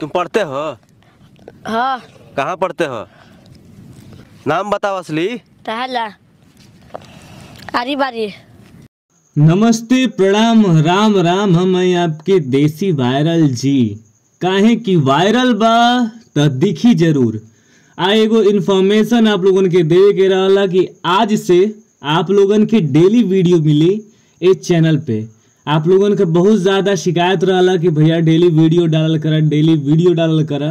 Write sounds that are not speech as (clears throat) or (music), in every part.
तुम पढ़ते हो हाँ कहाँ पढ़ते हो नाम बताओ असली आरी बारी नमस्ते प्रणाम राम राम हम आपके देसी वायरल जी काहे कि वायरल बा तो दिखी जरूर आ एगो इन्फॉर्मेशन आप लोगन के दे के रहा कि आज से आप लोगन के डेली वीडियो मिली इस चैनल पे आप लोगन के बहुत ज़्यादा शिकायत रहला कि भैया डेली वीडियो डालल कर डेली वीडियो डालल कर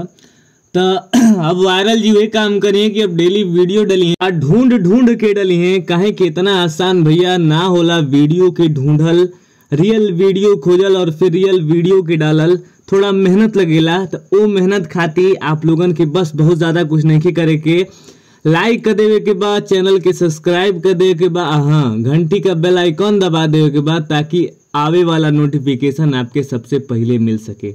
तो (clears throat) अब वायरल जी वही काम करिए कि अब डेली वीडियो डली है ढूंढ ढूंढ के डली कहे काहे कि इतना आसान भैया ना होला वीडियो के ढूंढल रियल वीडियो खोजल और फिर रियल वीडियो के डालल थोड़ा मेहनत लगेला तो वो मेहनत खाती आप लोगन के बस बहुत ज़्यादा कुछ नहीं करे के लाइक कर देवे के बाद चैनल के सब्सक्राइब कर देवे के बाद हाँ घंटी का बेल आइकॉन दबा देवे के बाद ताकि आवे वाला नोटिफिकेशन आपके सबसे पहले मिल सके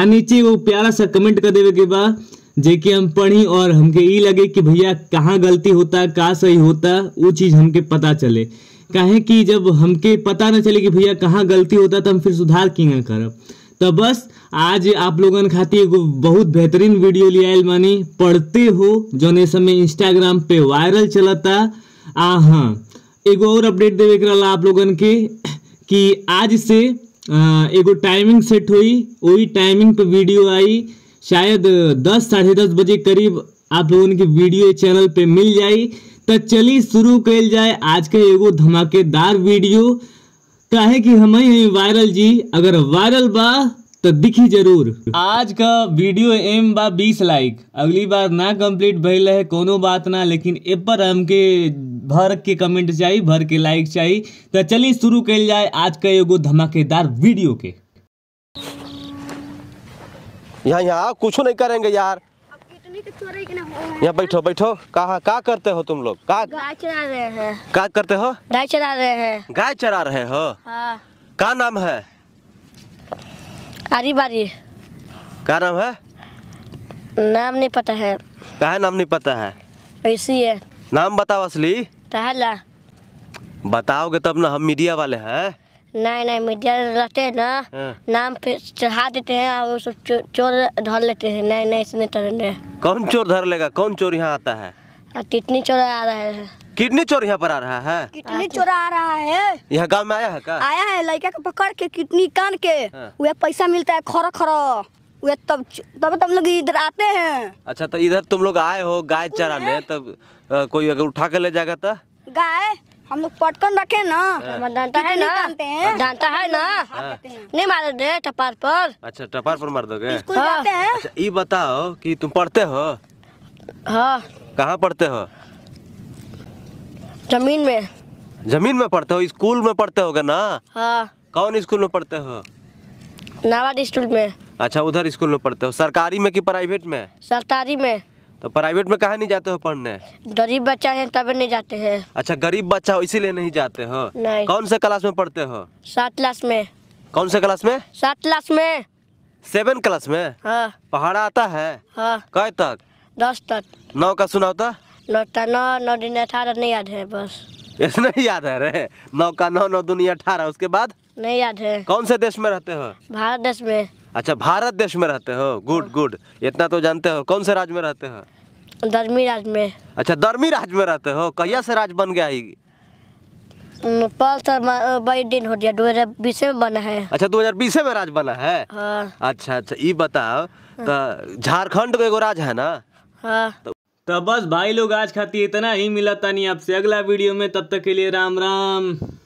आ नीचे वो प्यारा सा कमेंट कर देवे के बाद जे कि हम पढ़ी और हमके ये लगे कि भैया कहाँ गलती होता कहाँ सही होता वो चीज़ हमके पता चले कहें कि जब हमके पता ना चले कि भैया कहाँ गलती होता तो हम फिर सुधार किए करब तो बस आज आप लोगन खाती एगो बहुत बेहतरीन वीडियो लिया मानी पढ़ते हो जौने समय इंस्टाग्राम पे वायरल चलता आ हाँ एगो और अपडेट देवे के आप लोगन के कि आज से एगो टाइमिंग सेट हुई वही टाइमिंग पे वीडियो आई शायद दस साढ़े दस बजे करीब आप लोगों की वीडियो चैनल पे मिल जाए तो चलिए शुरू कल जाए आज के एगो धमाकेदार वीडियो काहे कि हम ही वायरल जी अगर वायरल बा तो दिखी जरूर आज का वीडियो एम बा बीस लाइक अगली बार ना कंप्लीट भैल है कोनो बात ना लेकिन ए पर हमके भर के कमेंट चाहिए भर के लाइक चाहिए तो चलिए शुरू कल जाए आज का एगो धमाकेदार वीडियो के यहाँ यहाँ कुछ नहीं करेंगे यार तो यहाँ बैठो बैठो कहा का करते हो तुम लोग का गाय चरा रहे हैं का करते हो गाय चरा रहे हैं गाय चरा रहे हो हाँ। का नाम है आरी बारी का नाम है नाम नहीं पता है कहा नाम नहीं पता है ऐसी है नाम बताओ असली टहला बताओगे तब ना हम मीडिया वाले हैं नहीं नहीं मीडिया रहते हैं ना हाँ। नाम पे चढ़ा देते हैं और वो सब चोर धर लेते हैं नहीं नहीं इसने तरह कौन चोर धर लेगा कौन चोर यहाँ आता है हाँ, कितनी चोर आ रहा है किडनी चोर यहाँ पर आ रहा है किडनी अच्छा। चोर आ रहा है यहाँ गांव में आया है का आया है लड़का को पकड़ के किडनी कान के हाँ। वह पैसा मिलता है खरा खरा वह तब तब तुम लोग इधर आते हैं अच्छा तो इधर तुम लोग आए हो गाय चराने तब कोई अगर उठा कर ले जाएगा तो गाय हम लोग पटकन रखे ना डांटा हाँ। हाँ, है ना डांटा हाँ, है ना नहीं मार दे टपार पर अच्छा टपार पर मार दोगे ये अच्छा, बताओ कि तुम पढ़ते हो हाँ कहाँ पढ़ते हो जमीन में जमीन में पढ़ते हो स्कूल में पढ़ते होगे ना हाँ कौन स्कूल में पढ़ते हो नवाद स्कूल में अच्छा उधर स्कूल में पढ़ते हो सरकारी में कि प्राइवेट में सरकारी में तो प्राइवेट में कहा नहीं जाते हो पढ़ने गरीब बच्चा है तब नहीं जाते हैं अच्छा गरीब बच्चा हो इसीलिए नहीं जाते हो नहीं कौन से क्लास में पढ़ते हो सात क्लास में कौन से क्लास में सात क्लास में सेवन क्लास में हाँ पहाड़ा आता है हाँ कय तक दस तक नौ का सुना होता तो। नौ नौ नौ दिन अठारह नहीं याद है बस ऐसे तो नहीं याद है रे नौ का नौ नौ दुनिया अठारह उसके बाद नहीं याद है कौन से देश में रहते हो भारत देश में अच्छा भारत देश में रहते हो गुड गुड हाँ। इतना तो जानते हो कौन से राज्य में रहते हो दर्मी राज में अच्छा दर्मी राज में रहते हो कहिया से राज बन गया ही तो दिन हो गया दो हजार बीस में बना है अच्छा दो हजार बीस में राज बना है हाँ। अच्छा अच्छा ये बताओ तो हाँ। झारखंड का एगो राज है ना हाँ। तो, बस भाई लोग आज खाती इतना ही मिला था नहीं आपसे अगला वीडियो में तब तक के लिए राम राम